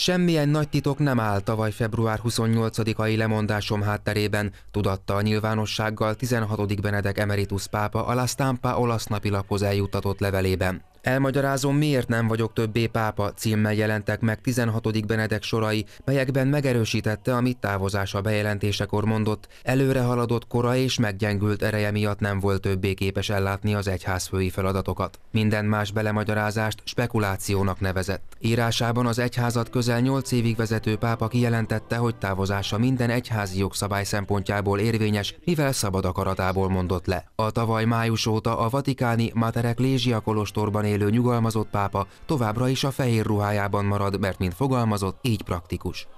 Semmilyen nagy titok nem áll tavaly február 28-ai lemondásom hátterében, tudatta a nyilvánossággal 16. Benedek emeritus pápa a La Stampa olasz napilaphoz eljuttatott levelében. Elmagyarázom, miért nem vagyok többé pápa címmel jelentek meg 16. Benedek sorai, melyekben megerősítette, amit távozása bejelentésekor mondott, előre haladott kora és meggyengült ereje miatt nem volt többé képes ellátni az egyházfői feladatokat. Minden más belemagyarázást spekulációnak nevezett. Írásában az egyházat közel 8 évig vezető pápa kijelentette, hogy távozása minden egyházi jogszabály szempontjából érvényes, mivel szabad akaratából mondott le. A tavaly május óta a vatikáni Materek Lézsia kolostorban él élő nyugalmazott pápa továbbra is a fehér ruhájában marad, mert mint fogalmazott, így praktikus.